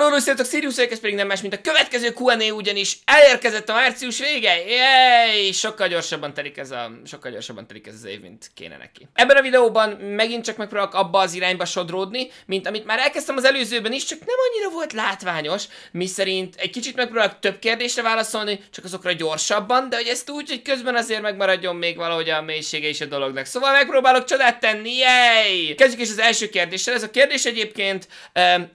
Halló, sziasztok, Sirius ez pedig nem más, mint a következő Q&A ugyanis elérkezett a március vége, Yay! sokkal gyorsabban telik ez a, sokkal gyorsabban telik ez az év, mint kéne neki. Ebben a videóban megint csak megpróbálok abba az irányba sodródni, mint amit már elkezdtem az előzőben is, csak nem annyira volt látványos, miszerint egy kicsit megpróbálok több kérdésre válaszolni, csak azokra gyorsabban, de hogy ezt úgy, hogy közben azért megmaradjon még valahogy a mélysége is a dolognak. Szóval megpróbálok csodát tenni, Jéj! Kezdjük is az első kérdéssel, ez a kérdés egyébként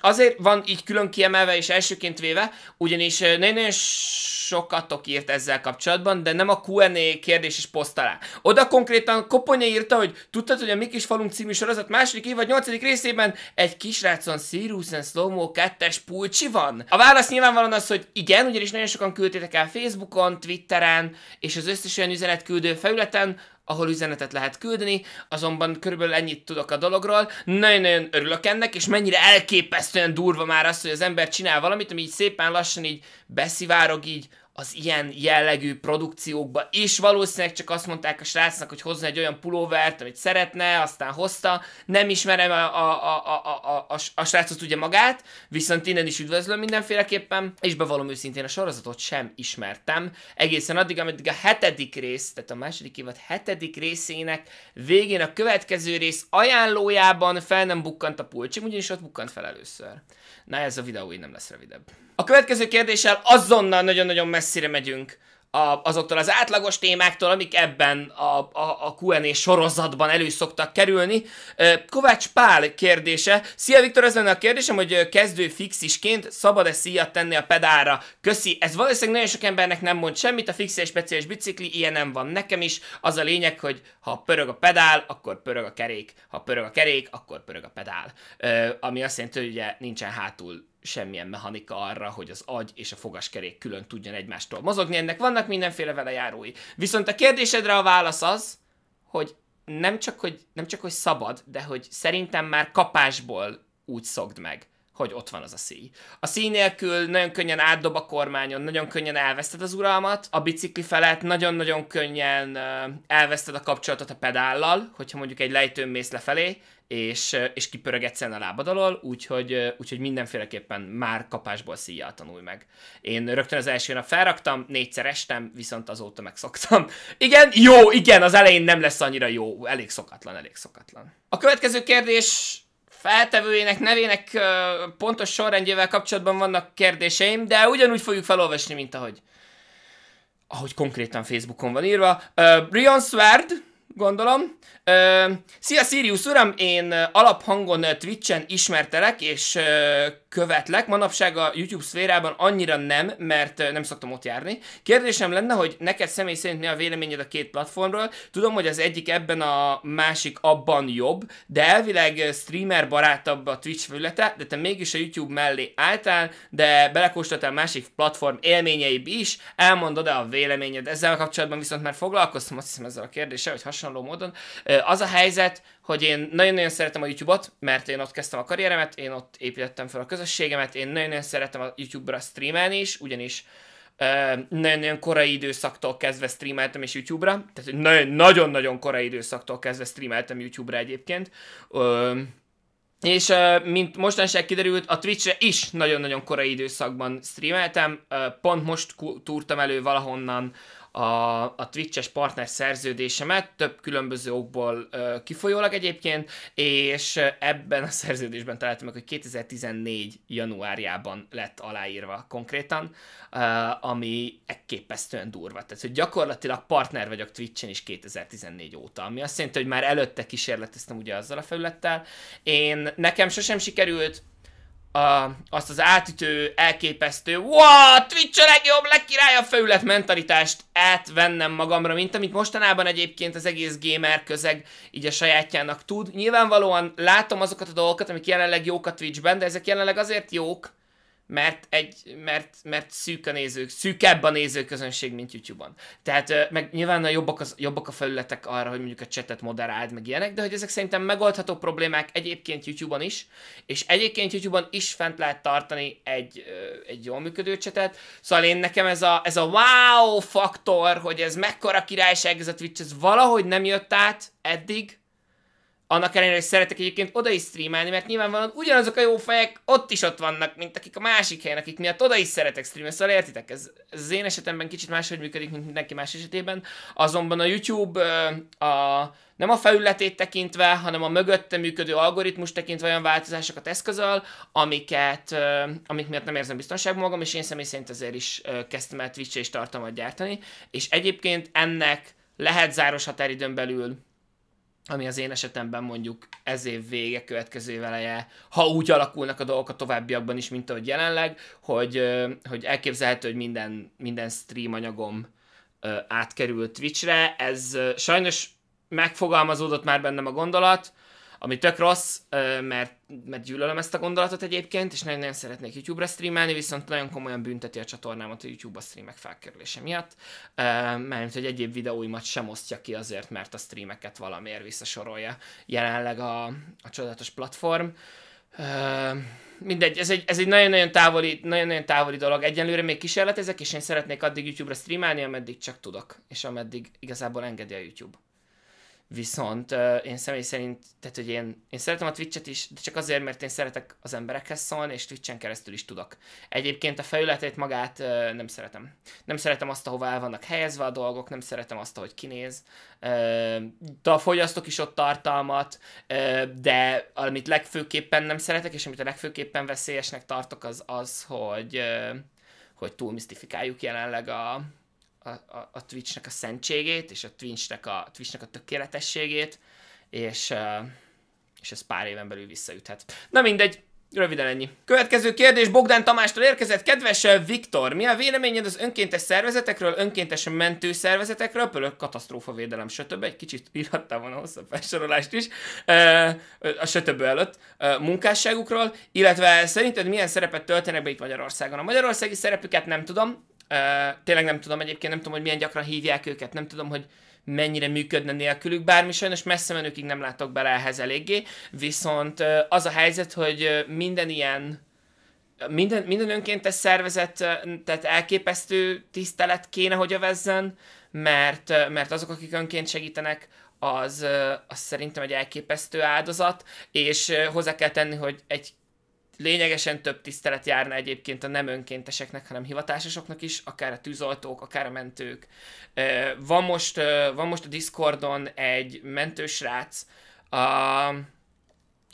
azért van így külön kiemelve és elsőként véve, ugyanis nagyon sokatok írt ezzel kapcsolatban, de nem a Q&A kérdés is poszt alá. Oda konkrétan Koponya írta, hogy tudtad, hogy a Mi kis falunk című sorozat második évad nyolcadik részében egy kisrácon Sirius and Slow-mo es pulcsi van? A válasz nyilvánvalóan az, hogy igen, ugyanis nagyon sokan küldtétek el Facebookon, Twitteren és az összes olyan üzenetküldő felületen, ahol üzenetet lehet küldeni, azonban körülbelül ennyit tudok a dologról. Nagyon-nagyon örülök ennek, és mennyire elképesztően durva már az, hogy az ember csinál valamit, ami így szépen lassan így beszivárog így az ilyen jellegű produkciókba és Valószínűleg csak azt mondták a srácnak, hogy hozzon egy olyan pulóvert, amit szeretne, aztán hozta. Nem ismerem a, a, a, a, a, a srácot ugye magát, viszont innen is üdvözlöm mindenféleképpen, és bevallom őszintén a sorozatot sem ismertem. Egészen addig, ameddig a hetedik rész, tehát a második évad hetedik részének végén a következő rész ajánlójában fel nem bukkant a pulcsim, ugyanis ott bukkant fel először. Na ez a videó így nem lesz rövidebb. A következő kérdéssel azonnal nagyon-nagyon messzire megyünk a, azoktól az átlagos témáktól, amik ebben a, a, a Q&A sorozatban elő szoktak kerülni. Kovács Pál kérdése. Szia Viktor, ez lenne a kérdésem, hogy kezdő fixisként szabad-e szíjat tenni a pedára? Köszi. Ez valószínűleg nagyon sok embernek nem mond semmit, a fixi és speciális bicikli, ilyen nem van nekem is. Az a lényeg, hogy ha pörög a pedál, akkor pörög a kerék. Ha pörög a kerék, akkor pörög a pedál. ami azt jelenti, hogy ugye nincsen hátul semmilyen mechanika arra, hogy az agy és a fogaskerék külön tudjon egymástól mozogni, ennek vannak mindenféle velejárói. Viszont a kérdésedre a válasz az, hogy nem csak, hogy nem csak, hogy szabad, de hogy szerintem már kapásból úgy szokd meg, hogy ott van az a szíj. A szíj nélkül nagyon könnyen átdob a kormányon, nagyon könnyen elveszted az uralmat, a bicikli felett nagyon-nagyon könnyen elveszted a kapcsolatot a pedállal, hogyha mondjuk egy lejtőn mész lefelé, és, és kipörög egyszerűen a lábad alól, úgyhogy, úgyhogy mindenféleképpen már kapásból szíjjal tanulj meg. Én rögtön az első nap felraktam, négyszer estem, viszont azóta megszoktam. Igen, jó, igen, az elején nem lesz annyira jó, elég szokatlan, elég szokatlan. A következő kérdés feltevőjének nevének pontos sorrendjével kapcsolatban vannak kérdéseim, de ugyanúgy fogjuk felolvasni, mint ahogy ahogy konkrétan Facebookon van írva. Uh, Brian Swerd gondolom. Szia Sirius uram, én alaphangon Twitchen ismertelek, és követlek, manapság a YouTube szférában annyira nem, mert nem szoktam ott járni. Kérdésem lenne, hogy neked személy szerint mi a véleményed a két platformról? Tudom, hogy az egyik ebben a másik abban jobb, de elvileg streamer barátabb a Twitch felülete, de te mégis a YouTube mellé álltál, de belekóstoltál másik platform élményeibe is, elmondod-e a véleményed? Ezzel a kapcsolatban viszont már foglalkoztam, azt hiszem ezzel a kérdéssel, hogy hasonló módon. Az a helyzet, hogy én nagyon-nagyon szeretem a YouTube-ot, mert én ott kezdtem a karrieremet, én ott építettem fel a közösségemet, én nagyon-nagyon szeretem a YouTube-ra streamelni is, ugyanis nagyon-nagyon korai időszaktól kezdve streameltem és YouTube-ra, tehát nagyon-nagyon korai időszaktól kezdve streameltem YouTube-ra egyébként, ö, és mint mostanság kiderült, a Twitch-re is nagyon-nagyon korai időszakban streameltem, pont most túrtam elő valahonnan a, a Twitch-es partner szerződésemet, több különböző okból ö, kifolyólag egyébként, és ebben a szerződésben találtam meg, hogy 2014 januárjában lett aláírva konkrétan, ö, ami elképesztően durva. Tehát, hogy gyakorlatilag partner vagyok Twitch-en is 2014 óta, ami azt jelenti, hogy már előtte kísérleteztem ugye azzal a felülettel. Én, nekem sosem sikerült a, azt az átütő, elképesztő, wow, Twitch a legjobb, legkirályabb felület mentalitást átvennem magamra, mint amit mostanában egyébként az egész gamer közeg így a sajátjának tud. Nyilvánvalóan látom azokat a dolgokat, amik jelenleg jók a Twitchben, de ezek jelenleg azért jók, mert, egy, mert, mert szűk a nézők, szűkebb a nézőközönség, mint YouTube-on. Tehát meg nyilván a jobbak, az, jobbak a felületek arra, hogy mondjuk a csetet moderáld, meg ilyenek, de hogy ezek szerintem megoldható problémák egyébként YouTube-on is, és egyébként YouTube-on is fent lehet tartani egy, egy jól működő csetet. szóval én nekem ez a, ez a wow faktor, hogy ez mekkora királyság ez a Twitch, ez valahogy nem jött át eddig, annak ellenére, hogy szeretek egyébként oda is streamelni, mert nyilvánvalóan ugyanazok a jó fejek ott is ott vannak, mint akik a másik helyen, akik miatt oda is szeretek streamelni. Szóval értitek, ez, ez az én esetemben kicsit máshogy működik, mint mindenki más esetében. Azonban a YouTube a, nem a felületét tekintve, hanem a mögötte működő algoritmus tekintve olyan változásokat eszközöl, amiket, amik miatt nem érzem biztonságban magam, és én személy szerint azért is kezdtem el Twitch és tartalmat gyártani. És egyébként ennek lehet záros határidőn belül ami az én esetemben mondjuk ez év vége, következő veleje, ha úgy alakulnak a dolgok a továbbiakban is, mint ahogy jelenleg, hogy, hogy elképzelhető, hogy minden, minden stream anyagom átkerül Twitchre. Ez sajnos megfogalmazódott már bennem a gondolat, ami tök rossz, mert, mert gyűlölöm ezt a gondolatot egyébként, és nagyon, nagyon szeretnék YouTube-ra streamelni, viszont nagyon komolyan bünteti a csatornámat a YouTube-a streamek felkerülése miatt, mert hogy egyéb videóimat sem osztja ki azért, mert a streameket valamiért visszasorolja jelenleg a, a csodálatos platform. Uh, mindegy, ez egy, ez egy nagyon-nagyon távoli, nagyon-nagyon távoli dolog. Egyenlőre még kísérletezek, és én szeretnék addig YouTube-ra streamelni, ameddig csak tudok, és ameddig igazából engedi a YouTube. Viszont uh, én személy szerint, tehát hogy én, én szeretem a Twitch-et is, de csak azért, mert én szeretek az emberekhez szólni, és Twitch-en keresztül is tudok. Egyébként a felületét magát uh, nem szeretem. Nem szeretem azt, ahová el vannak helyezve a dolgok, nem szeretem azt, hogy kinéz. Uh, de a fogyasztok is ott tartalmat, uh, de amit legfőképpen nem szeretek, és amit a legfőképpen veszélyesnek tartok, az az, hogy, uh, hogy túl misztifikáljuk jelenleg a, a, a, a Twitchnek a szentségét, és a Twitchnek a, a Twitchnek a tökéletességét, és, és ez pár éven belül visszaüthet. Na mindegy, Röviden ennyi. Következő kérdés Bogdán Tamástól érkezett. Kedves Viktor, mi a véleményed az önkéntes szervezetekről, önkéntes mentőszervezetekről, például védelem, stb. Egy kicsit írhattam volna hosszabb felsorolást is a stb. előtt munkásságukról, illetve szerinted milyen szerepet töltenek be itt Magyarországon? A magyarországi szerepüket nem tudom, tényleg nem tudom egyébként, nem tudom, hogy milyen gyakran hívják őket, nem tudom, hogy mennyire működne nélkülük, bármi sajnos messze menőkig nem látok bele ehhez eléggé, viszont az a helyzet, hogy minden ilyen minden, minden önkéntes szervezet, tehát elképesztő tisztelet kéne, hogy övezzen, mert, mert azok, akik önként segítenek, az, az szerintem egy elképesztő áldozat, és hozzá kell tenni, hogy egy lényegesen több tisztelet járna egyébként a nem önkénteseknek, hanem hivatásosoknak is, akár a tűzoltók, akár a mentők. Van most, van most a Discordon egy mentősrác, a,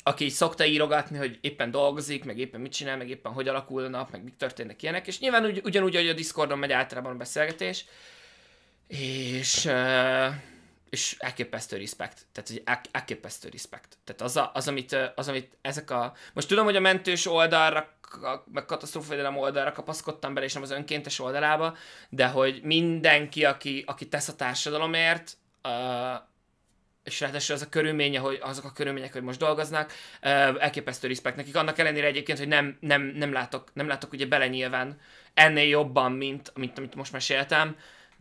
aki szokta írogatni, hogy éppen dolgozik, meg éppen mit csinál, meg éppen hogy alakul a nap, meg mi történnek ilyenek, és nyilván ugy, ugyanúgy, hogy a Discordon megy általában a beszélgetés, és és elképesztő respekt. Tehát, hogy elképesztő respekt. Tehát az, a, az, amit, az, amit ezek a... Most tudom, hogy a mentős oldalra, meg katasztrófavédelem oldalra kapaszkodtam bele, és nem az önkéntes oldalába, de hogy mindenki, aki, aki tesz a társadalomért, uh, és ráadásul az a körülménye, hogy azok a körülmények, hogy most dolgoznak, elképesztő respekt nekik. Annak ellenére egyébként, hogy nem, nem, nem, látok, nem látok ugye bele nyilván ennél jobban, mint, mint amit most meséltem,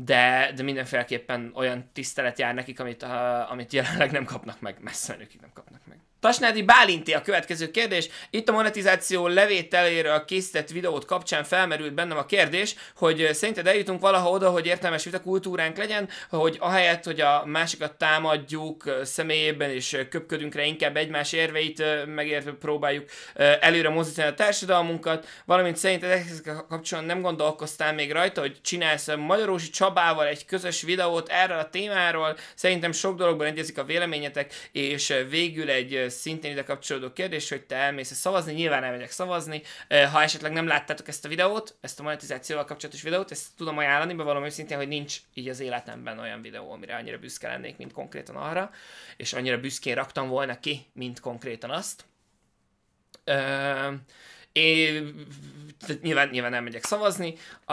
de, de mindenféleképpen olyan tisztelet jár nekik, amit, uh, amit jelenleg nem kapnak meg, messze nekik nem kapnak meg. Tasnádi Bálinti a következő kérdés. Itt a monetizáció levételéről készített videót kapcsán felmerült bennem a kérdés, hogy szerinted eljutunk valaha oda, hogy értelmes vita kultúránk legyen, hogy ahelyett, hogy a másikat támadjuk személyében és köpködünk rá inkább egymás érveit megértve próbáljuk előre mozdítani a társadalmunkat, valamint szerinted ezekkel kapcsolatban nem gondolkoztál még rajta, hogy csinálsz magyarósi csap Csabával egy közös videót erről a témáról. Szerintem sok dologban egyezik a véleményetek, és eh, végül egy eh, szintén ide kapcsolódó kérdés, hogy te elmész szavazni, nyilván elmegyek szavazni. Eh, ha esetleg nem láttátok ezt a videót, ezt a monetizációval kapcsolatos videót, ezt tudom ajánlani, valami szintén, hogy nincs így az életemben olyan videó, amire annyira büszke lennék, mint konkrétan arra, és annyira büszkén raktam volna ki, mint konkrétan azt. Ö, én nyilván, nyilván nem megyek szavazni. A,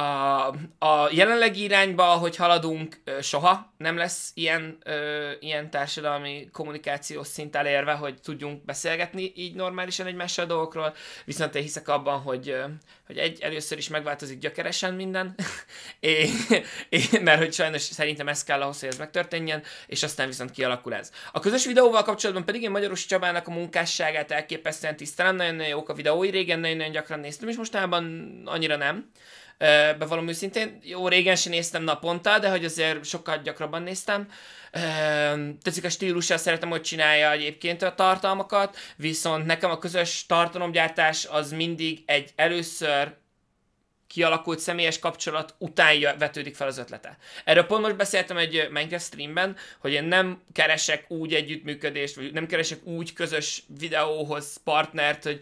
a jelenlegi irányba, hogy haladunk, soha nem lesz ilyen, ö, ilyen társadalmi kommunikációs szint elérve, hogy tudjunk beszélgetni így normálisan egymással dolgokról, viszont én hiszek abban, hogy hogy egy, először is megváltozik gyökeresen minden, é, é, mert hogy sajnos szerintem ez kell ahhoz, hogy ez megtörténjen, és aztán viszont kialakul ez. A közös videóval kapcsolatban pedig én Magyaros Csabának a munkásságát elképesztően tisztelem, nagyon-nagyon jók a videói, régen nagyon-nagyon gyakran néztem, és mostában annyira nem bevallom őszintén. Jó, régen sem néztem naponta, de hogy azért sokkal gyakrabban néztem. Tetszik a stílusa, szeretem, hogy csinálja egyébként a tartalmakat, viszont nekem a közös tartalomgyártás az mindig egy először kialakult személyes kapcsolat után vetődik fel az ötlete. Erről pont most beszéltem egy Minecraft streamben, hogy én nem keresek úgy együttműködést, vagy nem keresek úgy közös videóhoz partnert, hogy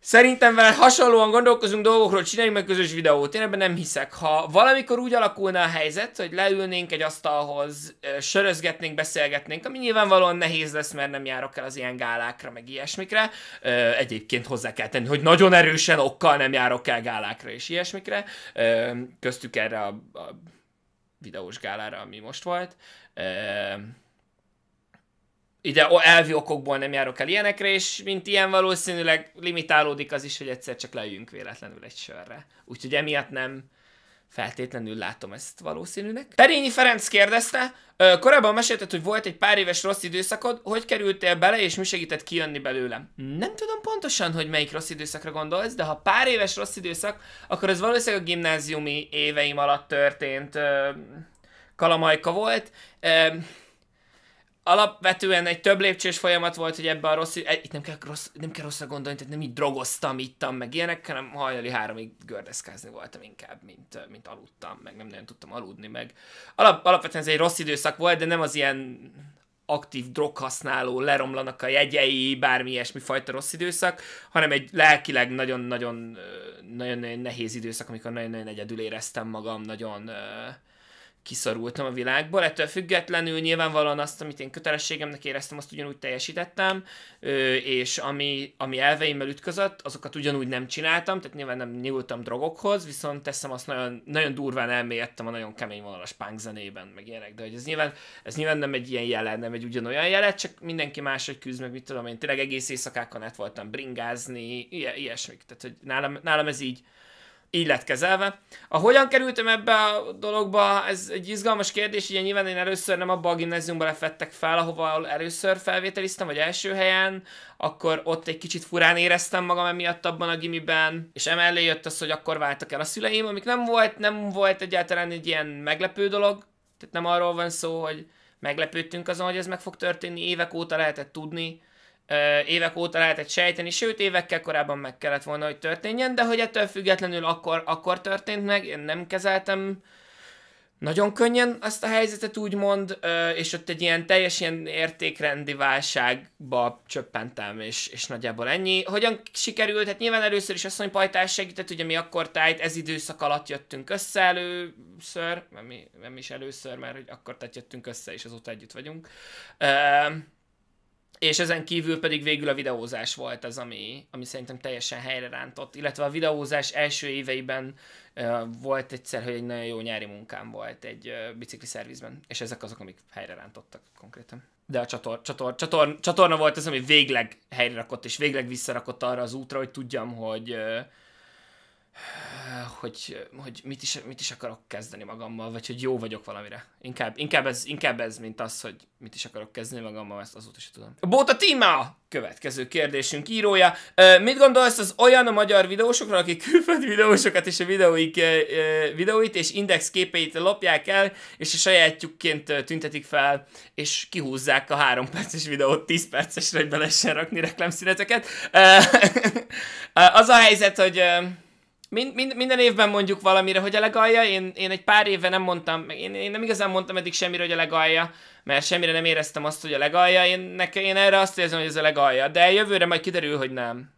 Szerintem vele hasonlóan gondolkozunk dolgokról, csináljunk meg közös videót. Én ebben nem hiszek. Ha valamikor úgy alakulna a helyzet, hogy leülnénk egy asztalhoz, sörözgetnénk, beszélgetnénk, ami nyilvánvalóan nehéz lesz, mert nem járok el az ilyen gálákra, meg ilyesmikre. Egyébként hozzá kell tenni, hogy nagyon erősen okkal nem járok el gálákra és ilyesmikre. Köztük erre a, a videós gálára, ami most volt ide elvi okokból nem járok el ilyenekre, és mint ilyen valószínűleg limitálódik az is, hogy egyszer csak leüljünk véletlenül egy sörre. Úgyhogy emiatt nem feltétlenül látom ezt valószínűnek. Perényi Ferenc kérdezte, korábban mesélted, hogy volt egy pár éves rossz időszakod, hogy kerültél bele, és mi segített kijönni belőlem? Nem tudom pontosan, hogy melyik rossz időszakra gondolsz, de ha pár éves rossz időszak, akkor ez valószínűleg a gimnáziumi éveim alatt történt kalamajka volt alapvetően egy több lépcsős folyamat volt, hogy ebbe a rossz, itt nem kell, rossz, nem kell rosszra gondolni, tehát nem így drogoztam, ittam, meg ilyenek, hanem hajnali háromig gördeszkázni voltam inkább, mint, mint aludtam, meg nem nagyon tudtam aludni, meg alap, alapvetően ez egy rossz időszak volt, de nem az ilyen aktív droghasználó, leromlanak a jegyei, bármi ilyesmi fajta rossz időszak, hanem egy lelkileg nagyon-nagyon nehéz időszak, amikor nagyon-nagyon egyedül éreztem magam, nagyon uh, kiszorultam a világból. Ettől függetlenül nyilvánvalóan azt, amit én kötelességemnek éreztem, azt ugyanúgy teljesítettem, és ami, ami elveimmel ütközött, azokat ugyanúgy nem csináltam, tehát nyilván nem nyúltam drogokhoz, viszont teszem azt nagyon, nagyon durván elmélyedtem a nagyon kemény vonalas punk zenében, meg ilyenek, de hogy ez nyilván, ez nyilván nem egy ilyen jelen, nem egy ugyanolyan jelet, csak mindenki máshogy küzd, meg mit tudom én, tényleg egész éjszakákon át voltam bringázni, ilyesmik, tehát hogy nálam, nálam ez így, így lett kezelve. A hogyan kerültem ebbe a dologba, ez egy izgalmas kérdés, ugye nyilván én először nem abban a gimnáziumban lefettek fel, ahova először felvételiztem, vagy első helyen, akkor ott egy kicsit furán éreztem magam emiatt abban a gimiben, és emellé jött az, hogy akkor váltak el a szüleim, amik nem volt, nem volt egyáltalán egy ilyen meglepő dolog, tehát nem arról van szó, hogy meglepődtünk azon, hogy ez meg fog történni, évek óta lehetett tudni, évek óta lehetett sejteni, sőt évekkel korábban meg kellett volna, hogy történjen, de hogy ettől függetlenül akkor, akkor történt meg, én nem kezeltem nagyon könnyen azt a helyzetet úgymond, és ott egy ilyen teljes ilyen értékrendi válságba csöppentem, és, és nagyjából ennyi. Hogyan sikerült? Hát nyilván először is pajtás segített, ugye mi akkor tájt ez időszak alatt jöttünk össze először, nem, nem is először, mert hogy akkor tájt jöttünk össze, és azóta együtt vagyunk. Uh, és ezen kívül pedig végül a videózás volt az, ami, ami szerintem teljesen helyre rántott. Illetve a videózás első éveiben uh, volt egyszer, hogy egy nagyon jó nyári munkám volt egy uh, bicikli szervizben, és ezek azok, amik helyre rántottak konkrétan. De a csator, csator, csator, csatorna volt az, ami végleg helyre rakott, és végleg visszarakott arra az útra, hogy tudjam, hogy, uh, hogy, hogy mit, is, mit is akarok kezdeni magammal, vagy hogy jó vagyok valamire. Inkább, inkább, ez, inkább ez, mint az, hogy mit is akarok kezdeni magammal, ezt azóta is tudom. Bóta Tima! Következő kérdésünk írója. E, mit gondolsz az olyan a magyar videósokról, akik külföldi videósokat és a videóik, e, videóit és index képeit lopják el, és a sajátjukként tüntetik fel, és kihúzzák a három perces videót 10 percesre, hogy be lehessen rakni reklámszíneteket? E, az a helyzet, hogy... Mind, mind, minden évben mondjuk valamire, hogy a legalja, én, én egy pár éve nem mondtam, én, én nem igazán mondtam eddig semmire, hogy a legalja, mert semmire nem éreztem azt, hogy a legalja, én, nekem, én erre azt érzem, hogy ez a legalja, de jövőre majd kiderül, hogy nem.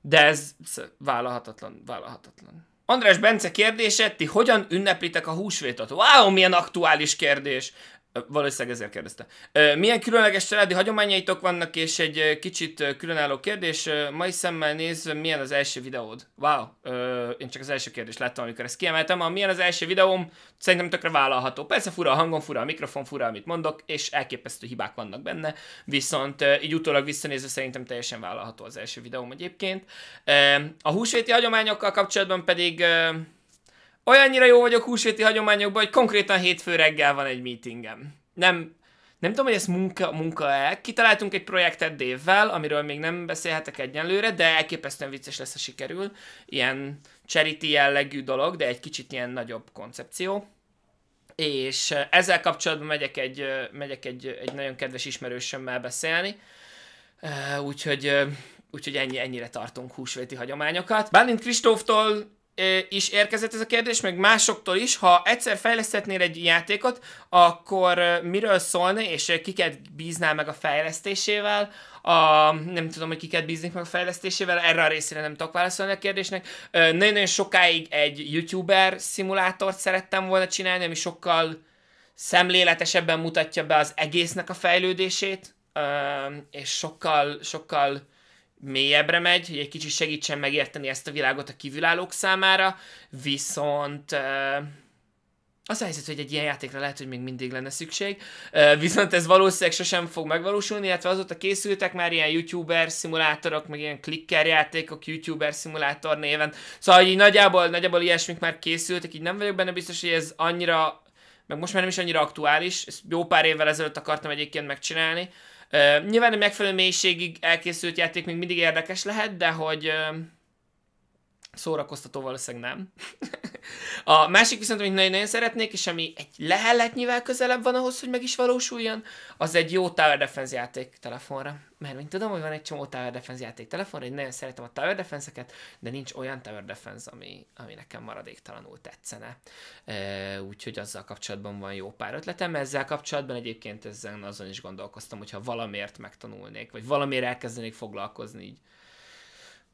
De ez vállalhatatlan, vállalhatatlan. András Bence kérdése, ti hogyan ünneplitek a húsvétot? Wow, milyen aktuális kérdés! Valószínűleg ezért kérdezte. Milyen különleges családi hagyományaitok vannak, és egy kicsit különálló kérdés. Mai szemmel nézve, milyen az első videód? Wow, én csak az első kérdést láttam, amikor ezt kiemeltem. A milyen az első videóm, szerintem tökre vállalható. Persze fura a hangom, fura a mikrofon, fura, amit mondok, és elképesztő hibák vannak benne, viszont így utólag visszanézve szerintem teljesen vállalható az első videóm egyébként. A húsvéti hagyományokkal kapcsolatban pedig olyannyira jó vagyok húsvéti hagyományokban, hogy konkrétan hétfő reggel van egy meetingem. Nem, nem tudom, hogy ez munka, munka-e. Kitaláltunk egy projektet Dévvel, amiről még nem beszélhetek egyenlőre, de elképesztően vicces lesz, ha sikerül. Ilyen charity jellegű dolog, de egy kicsit ilyen nagyobb koncepció. És eh, ezzel kapcsolatban megyek egy, eh, megyek egy, egy nagyon kedves ismerősömmel beszélni. Eh, úgyhogy, úgyhogy ennyi, ennyire tartunk húsvéti hagyományokat. Bálint Kristóftól is érkezett ez a kérdés, meg másoktól is, ha egyszer fejlesztetnél egy játékot, akkor miről szólna, és kiket bíznál meg a fejlesztésével, a, nem tudom, hogy kiket bíznék meg a fejlesztésével, erre a részére nem tudok válaszolni a kérdésnek. Nagyon-nagyon sokáig egy youtuber szimulátort szerettem volna csinálni, ami sokkal szemléletesebben mutatja be az egésznek a fejlődését, és sokkal, sokkal mélyebbre megy, hogy egy kicsit segítsen megérteni ezt a világot a kívülállók számára, viszont az a helyzet, hogy egy ilyen játékra lehet, hogy még mindig lenne szükség, viszont ez valószínűleg sosem fog megvalósulni, illetve azóta készültek már ilyen youtuber szimulátorok, meg ilyen clicker játékok youtuber szimulátor néven, szóval így nagyjából, nagyjából ilyesmik már készültek, így nem vagyok benne biztos, hogy ez annyira meg most már nem is annyira aktuális, ezt jó pár évvel ezelőtt akartam egyébként megcsinálni, Nyilván a megfelelő mélységig elkészült játék még mindig érdekes lehet, de hogy szórakoztató valószínűleg nem. a másik viszont, amit nagyon-nagyon szeretnék, és ami egy lehelletnyivel közelebb van ahhoz, hogy meg is valósuljon, az egy jó Tower Defense játék telefonra. Mert mint tudom, hogy van egy csomó Tower Defense játék telefonra, én nagyon szeretem a Tower Defense-eket, de nincs olyan Tower Defense, ami, ami nekem maradéktalanul tetszene. úgyhogy azzal kapcsolatban van jó pár ötletem, ezzel kapcsolatban egyébként ezzel azon is gondolkoztam, hogyha valamiért megtanulnék, vagy valamiért elkezdenék foglalkozni így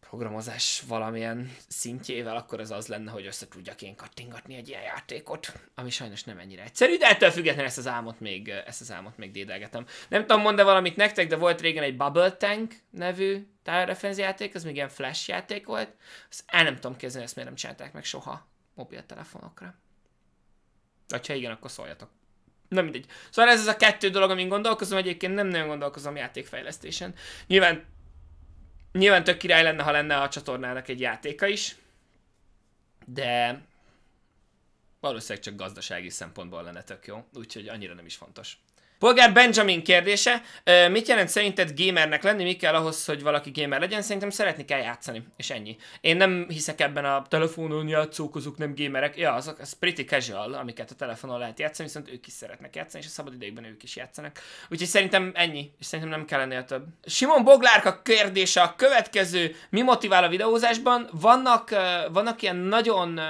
programozás valamilyen szintjével, akkor az az lenne, hogy össze tudjak én kattingatni egy ilyen játékot, ami sajnos nem ennyire egyszerű, de ettől függetlenül ezt az álmot még, ezt az álmot még dédelgetem. Nem tudom mondani valamit nektek, de volt régen egy Bubble Tank nevű tájrefenz játék, az még ilyen flash játék volt, azt el nem tudom kezdeni, ezt miért nem csinálták meg soha mobiltelefonokra. Vagy ha igen, akkor szóljatok. Nem mindegy. Szóval ez az a kettő dolog, amin gondolkozom, egyébként nem nagyon gondolkozom játékfejlesztésen. Nyilván Nyilván tök király lenne, ha lenne a csatornának egy játéka is, de valószínűleg csak gazdasági szempontból lenne tök jó, úgyhogy annyira nem is fontos. Polgár Benjamin kérdése, mit jelent szerinted gamernek lenni, mi kell ahhoz, hogy valaki gamer legyen? Szerintem szeretni kell játszani, és ennyi. Én nem hiszek ebben a telefonon játszókozók, nem gamerek. Ja, azok, az pretty casual, amiket a telefonon lehet játszani, viszont ők is szeretnek játszani, és a szabad idejükben ők is játszanak. Úgyhogy szerintem ennyi, és szerintem nem kell ennél több. Simon Boglárka kérdése a következő, mi motivál a videózásban? Vannak, vannak ilyen nagyon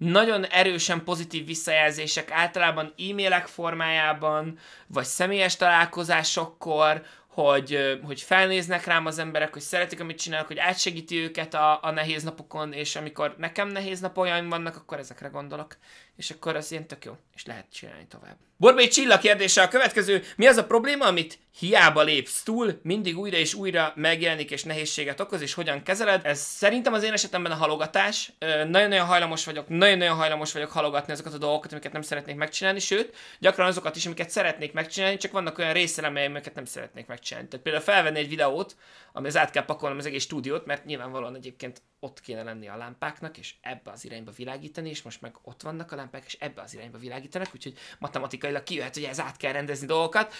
nagyon erősen pozitív visszajelzések általában e-mailek formájában, vagy személyes találkozásokkor, hogy, hogy felnéznek rám az emberek, hogy szeretik, amit csinálok, hogy átsegíti őket a, a nehéz napokon, és amikor nekem nehéz napojaim vannak, akkor ezekre gondolok és akkor az ilyen tök jó, és lehet csinálni tovább. Borbély Csilla kérdése a következő. Mi az a probléma, amit hiába lépsz túl, mindig újra és újra megjelenik és nehézséget okoz, és hogyan kezeled? Ez szerintem az én esetemben a halogatás. Nagyon-nagyon hajlamos vagyok, nagyon-nagyon hajlamos vagyok halogatni azokat a dolgokat, amiket nem szeretnék megcsinálni, sőt, gyakran azokat is, amiket szeretnék megcsinálni, csak vannak olyan részelemei, amiket nem szeretnék megcsinálni. Tehát például felvenni egy videót, ami az át kell pakolnom az egész stúdiót, mert nyilvánvalóan egyébként ott kéne lenni a lámpáknak, és ebbe az irányba világítani, és most meg ott vannak a lámpák, és ebbe az irányba világítanak, úgyhogy matematikailag kijöhet, hogy ez át kell rendezni dolgokat.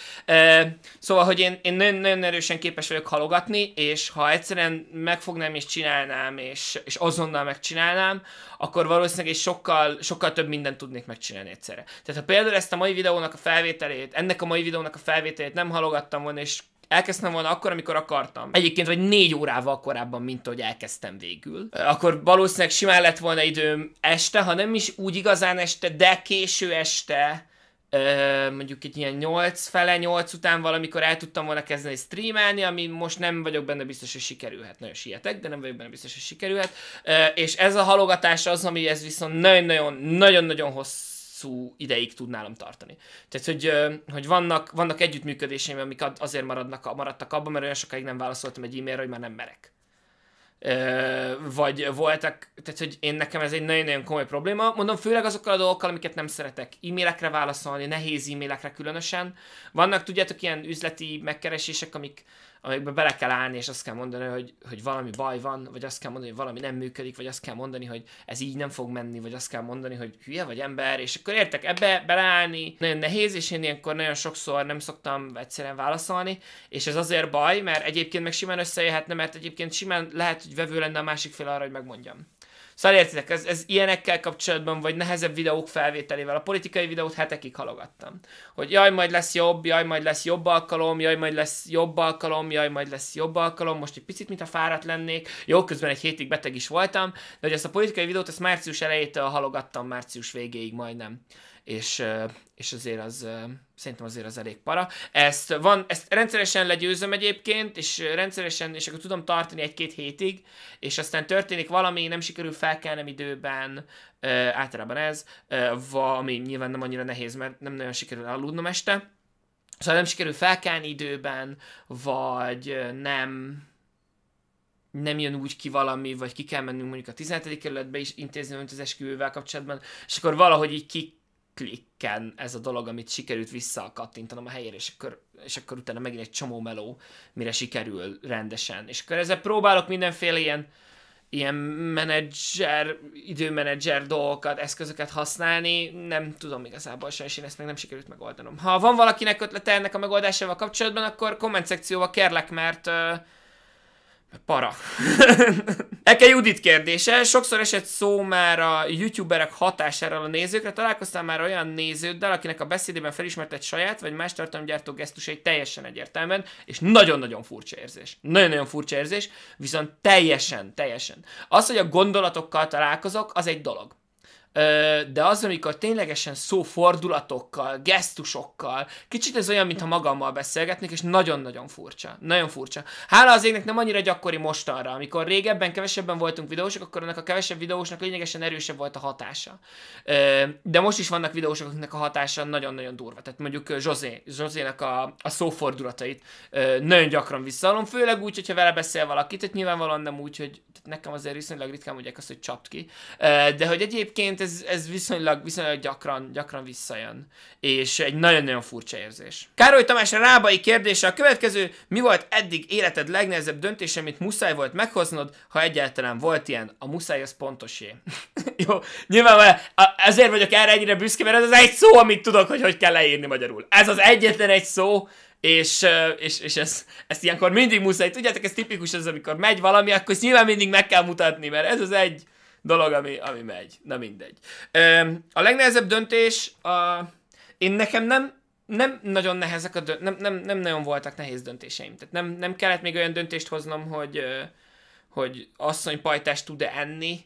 szóval, hogy én, én nagyon, nagyon erősen képes vagyok halogatni, és ha egyszerűen megfognám és csinálnám, és, és azonnal megcsinálnám, akkor valószínűleg egy sokkal, sokkal több mindent tudnék megcsinálni egyszerre. Tehát ha például ezt a mai videónak a felvételét, ennek a mai videónak a felvételét nem halogattam volna, és elkezdtem volna akkor, amikor akartam. Egyébként vagy négy órával korábban, mint ahogy elkezdtem végül. Akkor valószínűleg simán lett volna időm este, ha nem is úgy igazán este, de késő este, mondjuk egy ilyen 8 fele, 8 után valamikor el tudtam volna kezdeni streamelni, ami most nem vagyok benne biztos, hogy sikerülhet. Nagyon sietek, de nem vagyok benne biztos, hogy sikerülhet. És ez a halogatás az, ami ez viszont nagyon-nagyon, nagyon-nagyon hosszú hosszú ideig tud nálam tartani. Tehát, hogy, hogy vannak, vannak együttműködéseim, amik azért maradnak, maradtak abban, mert olyan sokáig nem válaszoltam egy e-mailre, hogy már nem merek. Vagy voltak, tehát, hogy én nekem ez egy nagyon-nagyon komoly probléma. Mondom, főleg azokkal a dolgokkal, amiket nem szeretek. E-mailekre válaszolni, nehéz e-mailekre különösen. Vannak, tudjátok, ilyen üzleti megkeresések, amik, amikbe bele kell állni, és azt kell mondani, hogy, hogy valami baj van, vagy azt kell mondani, hogy valami nem működik, vagy azt kell mondani, hogy ez így nem fog menni, vagy azt kell mondani, hogy hülye vagy ember, és akkor értek ebbe beleállni, nagyon nehéz, és én ilyenkor nagyon sokszor nem szoktam egyszerűen válaszolni, és ez azért baj, mert egyébként meg simán összejöhetne, mert egyébként simán lehet, hogy vevő lenne a másik fél arra, hogy megmondjam. Szóval értitek, ez, ez ilyenekkel kapcsolatban, vagy nehezebb videók felvételével. A politikai videót hetekig halogattam. Hogy jaj, majd lesz jobb, jaj, majd lesz jobb alkalom, jaj, majd lesz jobb alkalom, jaj, majd lesz jobb alkalom, most egy picit, mintha fáradt lennék. Jó, közben egy hétig beteg is voltam, de hogy ezt a politikai videót, ezt március elejétől halogattam március végéig majdnem és, és azért az, szerintem azért az elég para. Ezt, van, ezt rendszeresen legyőzöm egyébként, és rendszeresen, és akkor tudom tartani egy-két hétig, és aztán történik valami, nem sikerül felkelnem időben, általában ez, ami nyilván nem annyira nehéz, mert nem nagyon sikerül aludnom este, szóval nem sikerül felkelni időben, vagy nem, nem jön úgy ki valami, vagy ki kell mennünk mondjuk a 17. kerületbe is intézni mint az esküvővel kapcsolatban, és akkor valahogy így ki, klikken ez a dolog, amit sikerült visszakattintanom a helyére, és akkor, és akkor utána megint egy csomó meló, mire sikerül rendesen. És akkor ezzel próbálok mindenféle ilyen, ilyen menedzser, időmenedzser dolgokat, eszközöket használni, nem tudom igazából és én ezt meg nem sikerült megoldanom. Ha van valakinek ötlete ennek a megoldásával kapcsolatban, akkor komment szekcióba kérlek, mert uh, Para. Eke Judit kérdése. Sokszor esett szó már a youtuberek hatására a nézőkre. Találkoztál már olyan néződdel, akinek a beszédében felismerted saját vagy más tartalomgyártó gesztusai teljesen egyértelműen, és nagyon-nagyon furcsa érzés. Nagyon-nagyon furcsa érzés, viszont teljesen, teljesen. Az, hogy a gondolatokkal találkozok, az egy dolog de az, amikor ténylegesen szófordulatokkal, gesztusokkal, kicsit ez olyan, mintha magammal beszélgetnék, és nagyon-nagyon furcsa. Nagyon furcsa. Hála az égnek nem annyira gyakori mostanra. Amikor régebben kevesebben voltunk videósok, akkor ennek a kevesebb videósnak lényegesen erősebb volt a hatása. De most is vannak videósok, akiknek a hatása nagyon-nagyon durva. Tehát mondjuk José, Zsozének a, a szófordulatait nagyon gyakran visszalom, főleg úgy, hogyha vele beszél valakit, tehát nyilvánvalóan nem úgy, hogy nekem azért viszonylag ritkán mondják azt, hogy csapt ki. De hogy egyébként egyébként ez, ez viszonylag, viszonylag gyakran, gyakran visszajön. És egy nagyon-nagyon furcsa érzés. Károly Tamás rábai kérdése a következő. Mi volt eddig életed legnehezebb döntése, amit muszáj volt meghoznod, ha egyáltalán volt ilyen? A muszáj az pontosé. Jó, nyilván ezért vagyok erre ennyire büszke, mert ez az egy szó, amit tudok, hogy hogy kell leírni magyarul. Ez az egyetlen egy szó, és, és, és ezt, ezt ilyenkor mindig muszáj, tudjátok, ez tipikus az, amikor megy valami, akkor nyilván mindig meg kell mutatni, mert ez az egy, dolog, ami, ami megy. Na mindegy. A legnehezebb döntés, a... én nekem nem, nem nagyon nehezek a dö, nem, nem, nem nagyon voltak nehéz döntéseim. Tehát nem, nem kellett még olyan döntést hoznom, hogy, hogy pajtást tud-e enni,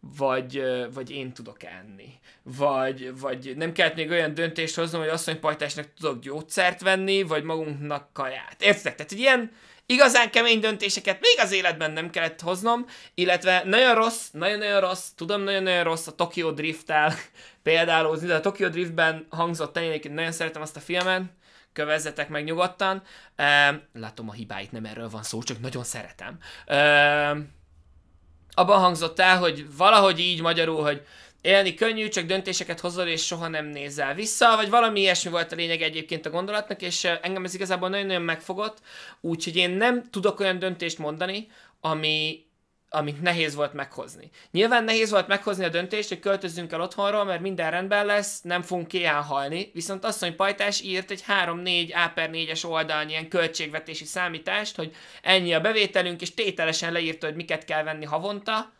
vagy, vagy én tudok enni. Vagy, vagy nem kellett még olyan döntést hoznom, hogy asszonypajtásnak tudok gyógyszert venni, vagy magunknak kaját. Értitek? Tehát, hogy ilyen igazán kemény döntéseket még az életben nem kellett hoznom, illetve nagyon rossz, nagyon-nagyon rossz, tudom, nagyon-nagyon rossz a Tokyo Drift-tel például, de a Tokyo Driftben hangzott el, én nagyon szeretem azt a filmet, kövezzetek meg nyugodtan. Látom a hibáit, nem erről van szó, csak nagyon szeretem abban hangzott el, hogy valahogy így magyarul, hogy élni könnyű, csak döntéseket hozol, és soha nem nézel vissza, vagy valami ilyesmi volt a lényeg egyébként a gondolatnak, és engem ez igazából nagyon-nagyon megfogott, úgyhogy én nem tudok olyan döntést mondani, ami amit nehéz volt meghozni. Nyilván nehéz volt meghozni a döntést, hogy költözzünk el otthonról, mert minden rendben lesz, nem fogunk kiállni halni, viszont asszony Pajtás írt egy 3-4 A per 4-es oldalnyi ilyen költségvetési számítást, hogy ennyi a bevételünk, és tételesen leírta, hogy miket kell venni havonta,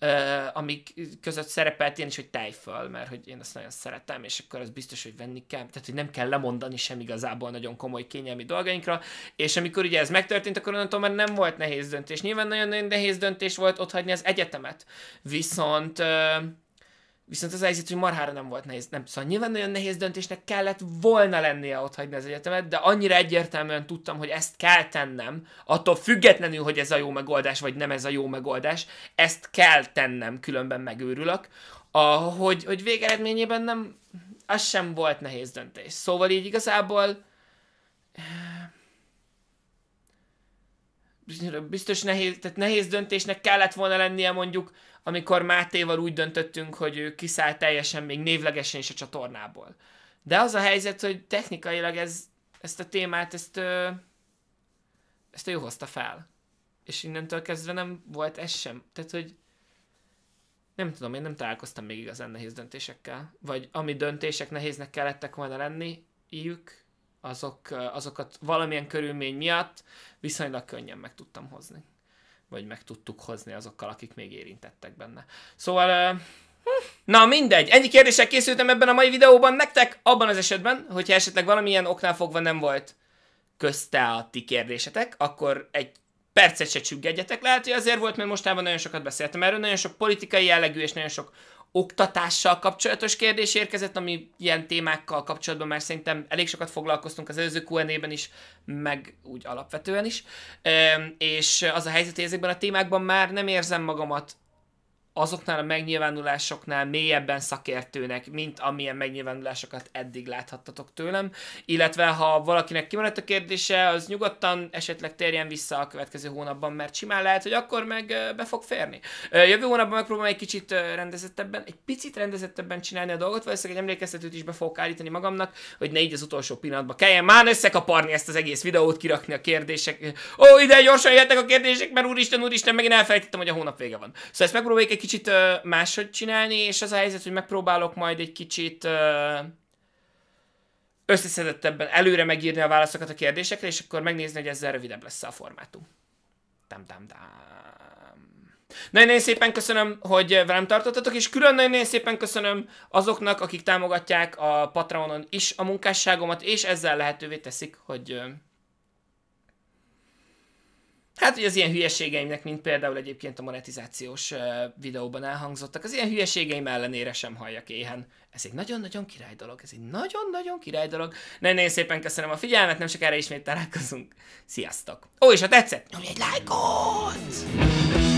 Uh, amik között szerepelt én is, hogy tejföl, mert hogy én azt nagyon szeretem, és akkor az biztos, hogy venni kell, tehát hogy nem kell lemondani sem igazából nagyon komoly kényelmi dolgainkra, és amikor ugye ez megtörtént, akkor onnantól már nem volt nehéz döntés. Nyilván nagyon-nagyon nehéz döntés volt otthagyni az egyetemet, viszont uh, Viszont az helyzet, hogy marhára nem volt nehéz. Nem, szóval nyilván nagyon nehéz döntésnek kellett volna lennie ott hagyni az egyetemet, de annyira egyértelműen tudtam, hogy ezt kell tennem, attól függetlenül, hogy ez a jó megoldás, vagy nem ez a jó megoldás, ezt kell tennem, különben megőrülök, a, hogy, hogy végeredményében nem, az sem volt nehéz döntés. Szóval így igazából biztos nehéz, tehát nehéz döntésnek kellett volna lennie mondjuk, amikor Mátéval úgy döntöttünk, hogy ő kiszáll teljesen még névlegesen is a csatornából. De az a helyzet, hogy technikailag ez, ezt a témát, ezt, ezt ő hozta fel. És innentől kezdve nem volt ez sem. Tehát, hogy nem tudom, én nem találkoztam még igazán nehéz döntésekkel. Vagy ami döntések nehéznek kellettek volna lenni, ők azok, azokat valamilyen körülmény miatt viszonylag könnyen meg tudtam hozni. Vagy meg tudtuk hozni azokkal, akik még érintettek benne. Szóval... Hm, na mindegy, ennyi kérdéssel készültem ebben a mai videóban nektek, abban az esetben, hogyha esetleg valamilyen oknál fogva nem volt közte a ti kérdésetek, akkor egy percet se csüggedjetek. Lehet, hogy azért volt, mert mostában nagyon sokat beszéltem erről, nagyon sok politikai jellegű és nagyon sok oktatással kapcsolatos kérdés érkezett, ami ilyen témákkal kapcsolatban már szerintem elég sokat foglalkoztunk az előző Q&A-ben is, meg úgy alapvetően is, és az a helyzet, hogy ezekben a témákban már nem érzem magamat azoknál a megnyilvánulásoknál mélyebben szakértőnek, mint amilyen megnyilvánulásokat eddig láthattatok tőlem. Illetve ha valakinek kimaradt a kérdése, az nyugodtan esetleg térjen vissza a következő hónapban, mert simán lehet, hogy akkor meg be fog férni. Jövő hónapban megpróbálom egy kicsit rendezettebben, egy picit rendezettebben csinálni a dolgot, valószínűleg egy emlékeztetőt is be fogok állítani magamnak, hogy ne így az utolsó pillanatba kelljen már összekaparni ezt az egész videót, kirakni a kérdések. Ó, ide gyorsan jöttek a kérdések, mert úristen, úristen, megint elfelejtettem, hogy a hónap vége van. Szóval ezt megpróbáljuk egy kicsit uh, máshogy csinálni, és az a helyzet, hogy megpróbálok majd egy kicsit uh, összeszedettebben előre megírni a válaszokat a kérdésekre, és akkor megnézni, hogy ezzel rövidebb lesz a formátum. Tam, tam, Nagyon-nagyon szépen köszönöm, hogy velem tartottatok, és külön nagyon-nagyon szépen köszönöm azoknak, akik támogatják a Patreonon is a munkásságomat, és ezzel lehetővé teszik, hogy Hát, hogy az ilyen hülyeségeimnek, mint például egyébként a monetizációs videóban elhangzottak, az ilyen hülyeségeim ellenére sem halljak éhen. Ez egy nagyon-nagyon király dolog, ez egy nagyon-nagyon király dolog. Nagyon-nagyon szépen köszönöm a figyelmet, nem sokára ismét találkozunk. Sziasztok! Ó, és ha tetszett, nyomj egy lájkot!